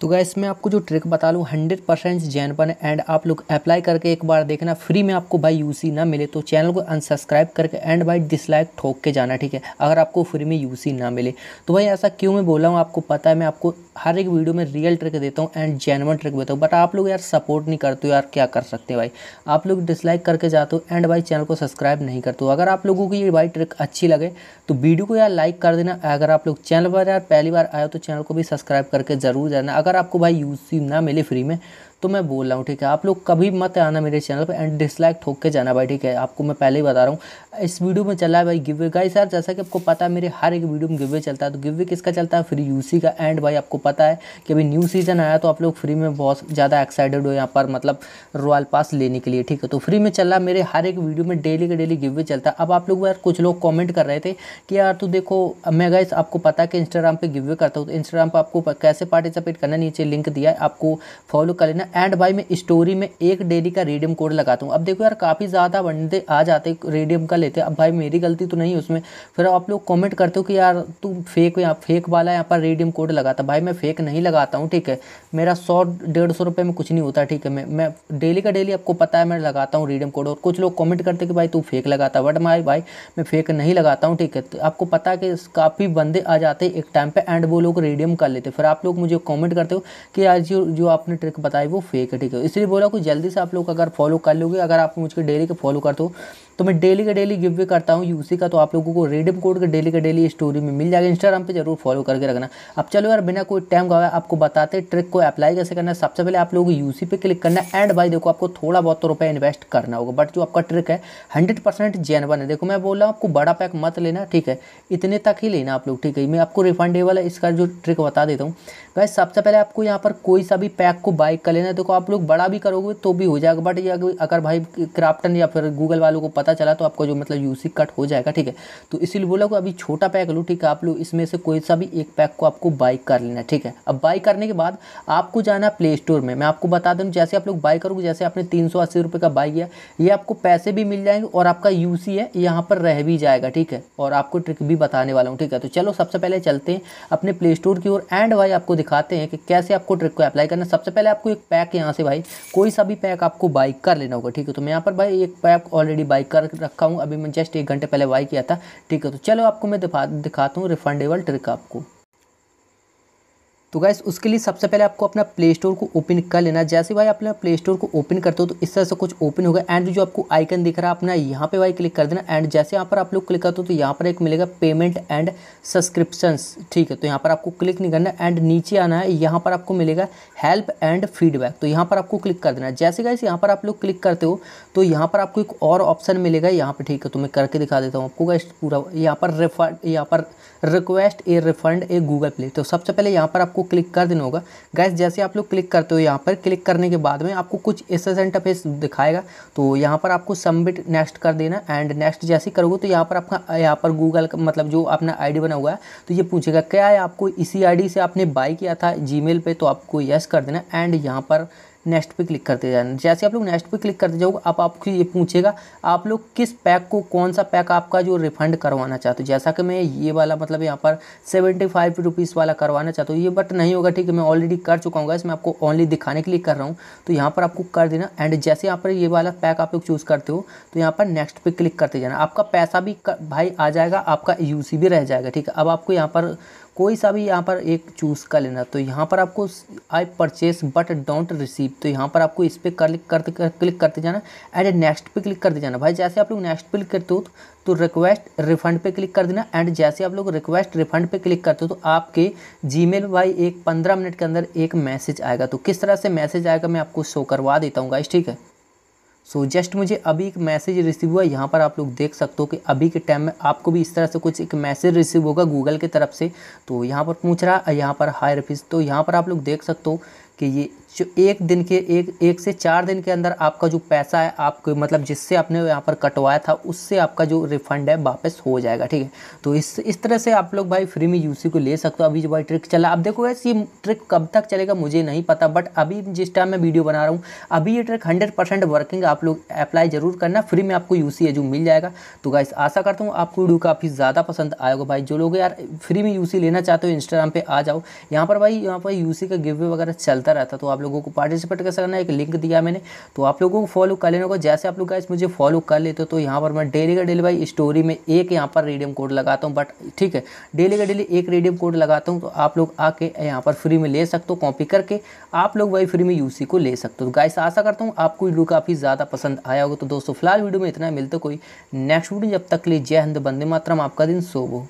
तो गैस मैं आपको जो ट्रिक बता लूँ हंड्रेड परसेंट जैनपन है एंड आप लोग अप्लाई करके एक बार देखना फ्री में आपको भाई यूसी ना मिले तो चैनल को अनसब्सक्राइब करके एंड भाई डिसलाइक ठोक के जाना ठीक है अगर आपको फ्री में यूसी ना मिले तो भाई ऐसा क्यों मैं बोला हूँ आपको पता है मैं आपको हर एक वीडियो में रियल ट्रिक देता हूँ एंड जेनवन ट्रिक देता हूँ बट आप लोग यार सपोर्ट नहीं करते यार क्या कर सकते भाई आप लोग डिसलाइक करके जाते हो एंड भाई चैनल को सब्सक्राइब नहीं करते हो अगर आप लोगों की ये भाई ट्रिक अच्छी लगे तो वीडियो को यार लाइक कर देना अगर आप लोग चैनल पर यार पहली बार आए हो तो चैनल को भी सब्सक्राइब करके ज़रूर जाना अगर आपको भाई यूज ना मिले फ्री में तो मैं बोल रहा हूँ ठीक है आप लोग कभी मत आना मेरे चैनल पर एंड डिसलाइक ठोक के जाना भाई ठीक है आपको मैं पहले ही बता रहा हूँ इस वीडियो में चला है भाई गिवे गाई यार जैसा कि आपको पता है मेरे हर एक वीडियो में गिवे चलता है तो गिवे किसका चलता है फ्री यूसी का एंड भाई आपको पता है कि अभी न्यू सीजन आया तो आप लोग फ्री में बहुत ज़्यादा एक्साइटेड हो यहाँ पर मतलब रॉयल पास लेने के लिए ठीक है तो फ्री में चल रहा मेरे हर एक वीडियो में डेली का डेली गिवे चलता है अब आप लोग यार कुछ लोग कॉमेंट कर रहे थे कि यार तू तो देखो मैं गाइस आपको पता है कि इंस्टाग्राम पर गिवे करता हूँ तो इंस्टाग्राम पर आपको कैसे पार्टिसिपेट करना नीचे लिंक दिया है आपको फॉलो कर लेना मैं एंड भाई मैं स्टोरी में एक डेली का रेडियम कोड लगाता हूँ अब देखो यार काफ़ी ज़्यादा बंदे आ जाते रेडियम का लेते अब भाई मेरी गलती तो नहीं उसमें फिर आप लोग कमेंट करते हो कि यार तू फेक यहाँ फेक वाला यहाँ पर रेडियम कोड लगाता भाई मैं फेक नहीं लगाता हूँ ठीक है मेरा सौ डेढ़ सौ में कुछ नहीं होता ठीक है मैं मैं डेली का डेली आपको पता है मैं लगाता हूँ रेडियम कोड और कुछ लोग कॉमेंट करते कि भाई तू फेक लगाता बट माई भाई मैं फेक नहीं लगाता हूँ ठीक है तो आपको पता है कि काफ़ी बंदे आ जाते एक टाइम पर एंड वो लोग रेडियम कर लेते फिर आप लोग मुझे कॉमेंट करते हो कि यार जो जो आपने ट्रिक बताई वो वो फेक है ठीक है इसलिए बोला कि जल्दी से आप लोग अगर फॉलो कर लोगे अगर आप मुझके डेली के फॉलो करते हो तो मैं डेली का डेली गिव वे करता हूँ यूसी का तो आप लोगों को रेडियम कोड का डेली का डेली स्टोरी में मिल जाएगा इंस्टाग्राम पर जरूर फॉलो करके रखना अब चलो यार बिना कोई टाइम गवाया आपको बताते ट्रिक को अप्लाई कैसे करना सबसे पहले आप लोगों को यूसी पे क्लिक करना एंड भाई देखो आपको थोड़ा बहुत तो रुपया इन्वेस्ट करना होगा बट जो आपका ट्रिक है हंड्रेड परसेंट जेनवन है देखो मैं बोल रहा हूँ आपको बड़ा पैक मत लेना ठीक है इतने तक ही लेना आप लोग ठीक है मैं आपको रिफंडेबल है इसका जो ट्रिक बता देता हूँ भाई सबसे पहले आपको यहाँ पर कोई सा भी पैक को बाइक कर लेना देखो आप लोग बड़ा भी करोगे तो भी हो जाएगा बट ये अगर भाई क्राफ्टन या फिर गूगल वालों को पता पता चला तो आपका जो मतलब यूसी कट हो जाएगा ठीक है तो इसीलिए बोला को अभी छोटा पैक लो ठीक है आप लोग इसमें से कोई सा भी एक पैक को आपको बाई कर लेना ठीक है अब बाई करने के बाद आपको जाना प्ले स्टोर में मैं आपको बता दूँ जैसे आप लोग बाई करोगे जैसे आपने तीन सौ का बाई किया ये आपको पैसे भी मिल जाएंगे और आपका यू है यहाँ पर रह भी जाएगा ठीक है और आपको ट्रिक भी बताने वाला हूँ ठीक है तो चलो सबसे पहले चलते हैं अपने प्ले स्टोर की ओर एंड भाई आपको दिखाते हैं कि कैसे आपको ट्रिक को अप्लाई करना सबसे पहले आपको एक पैक यहाँ से भाई कोई सा भी पैक आपको बाइक कर लेना होगा ठीक है तो मैं यहाँ पर भाई एक पैक ऑलरेडी बाइक कर रखा हूँ अभी मैं जस्ट एक घंटे पहले वाई किया था ठीक है तो चलो आपको मैं दिखा दिखाता हूँ रिफंडेबल ट्रिक आपको तो गैस उसके लिए सबसे पहले आपको अपना प्ले स्टोर को ओपन कर लेना जैसे भाई अपना प्ले स्टोर को ओपन करते हो तो इस तरह से कुछ ओपन होगा एंड जो आपको आइकन दिख रहा है अपना यहाँ पे भाई क्लिक कर देना एंड जैसे यहाँ पर आप लोग क्लिक करते हो तो यहाँ पर एक मिलेगा पेमेंट एंड सब्सक्रिप्शंस ठीक है तो यहाँ पर आपको क्लिक नहीं करना एंड नीचे आना है यहाँ पर आपको मिलेगा हेल्प एंड फीडबैक तो यहाँ पर आपको क्लिक कर देना जैसे गैस यहाँ पर आप लोग क्लिक करते हो तो यहाँ पर आपको एक और ऑप्शन मिलेगा यहाँ पर ठीक है तो मैं करके दिखा देता हूँ आपको गैस पूरा यहाँ पर रिफंड यहाँ पर request a refund a Google Play तो सबसे पहले यहाँ पर आपको आपको क्लिक कर देना होगा गैस जैसे आप लोग क्लिक करते हो यहाँ पर क्लिक करने के बाद में आपको कुछ एस एस इंटरफेस दिखाएगा तो यहाँ पर आपको सबमिट नेक्स्ट कर देना एंड नेक्स्ट जैसे करोगे तो यहाँ पर आपका यहाँ पर गूगल मतलब जो अपना आई बना हुआ है तो ये पूछेगा क्या है आपको इसी आई से आपने बाई किया था जी पे तो आपको यस कर देना एंड यहाँ पर नेक्स्ट पे क्लिक करते जाना जैसे आप लोग नेक्स्ट पे क्लिक करते जाओगे आप आपको ये पूछेगा आप लोग किस पैक को कौन सा पैक आपका जो रिफंड करवाना चाहते हो जैसा कि मैं ये वाला मतलब यहाँ पर सेवेंटी फाइव रुपीज़ वाला करवाना चाहता हूँ ये बट नहीं होगा ठीक है मैं ऑलरेडी कर चुका हूँ इसमें आपको ओनली दिखाने के लिए कर रहा हूँ तो यहाँ पर आपको कर देना एंड जैसे यहाँ पर ये वाला पैक आप लोग चूज़ करते हो तो यहाँ पर नेक्स्ट पे क्लिक करते जाना आपका पैसा भी भाई आ जाएगा आपका यू भी रह जाएगा ठीक है अब आपको यहाँ पर कोई सा भी यहाँ पर एक चूज़ कर लेना तो यहाँ पर आपको I purchase but don't receive तो यहाँ पर आपको इस पर कर, करते कर, क्लिक करते जाना एंड नेक्स्ट पे क्लिक करते जाना भाई जैसे आप लोग नेक्स्ट पे क्लिक करते हो तो रिक्वेस्ट रिफंड पे क्लिक कर देना एंड जैसे आप लोग रिक्वेस्ट रिफंड पे क्लिक करते हो तो आपके जी मेल भाई एक पंद्रह मिनट के अंदर एक मैसेज आएगा तो किस तरह से मैसेज आएगा मैं आपको शो करवा देता हूँ गाइस ठीक है सो so, जस्ट मुझे अभी एक मैसेज रिसीव हुआ यहाँ पर आप लोग देख सकते हो कि अभी के टाइम में आपको भी इस तरह से कुछ एक मैसेज रिसीव होगा गूगल की तरफ से तो यहाँ पर पूछ रहा है यहाँ पर हाई रफीज तो यहाँ पर आप लोग देख सकते हो कि ये जो एक दिन के एक एक से चार दिन के अंदर आपका जो पैसा है आपके मतलब जिससे आपने यहाँ पर कटवाया था उससे आपका जो रिफंड है वापस हो जाएगा ठीक है तो इस इस तरह से आप लोग भाई फ्री में यूसी को ले सकते हो अभी जो भाई ट्रिक चला आप देखो ये ट्रिक कब तक चलेगा मुझे नहीं पता बट अभी जिस टाइम मैं वीडियो बना रहा हूँ अभी ये ट्रिक हंड्रेड वर्किंग आप लोग अप्लाई जरूर करना फ्री में आपको यू है जो मिल जाएगा तो गाइस आशा करता हूँ आपको वीडियो काफ़ी ज़्यादा पसंद आएगा भाई जो लोग यार फ्री में यू लेना चाहते हो इंस्टाग्राम पर आ जाओ यहाँ पर भाई यहाँ पर यू का गिव वगैरह चलता रहता तो आप लोगों को पार्टिसिपेट कर सकना है एक लिंक दिया मैंने तो आप लोगों को फॉलो कर लेना होगा जैसे आप लोग गाइस मुझे फॉलो कर लेते हो तो यहाँ पर मैं डेली का डेली भाई स्टोरी में एक यहाँ पर रेडियम कोड लगाता हूँ बट ठीक है डेली का डेली एक रेडियम कोड लगाता हूँ तो आप लोग आके यहाँ पर फ्री में ले सकते हो कॉपी करके आप लोग भाई फ्री में यूसी को ले सकते हो गाइस तो आशा करता हूँ आपको वीडियो काफ़ी ज़्यादा पसंद आया होगा तो दोस्तों फिलहाल वीडियो में इतना मिलते कोई नेक्स्ट वीडियो जब तक के लिए जय हिंद बंदे मातरम आपका दिन सोबो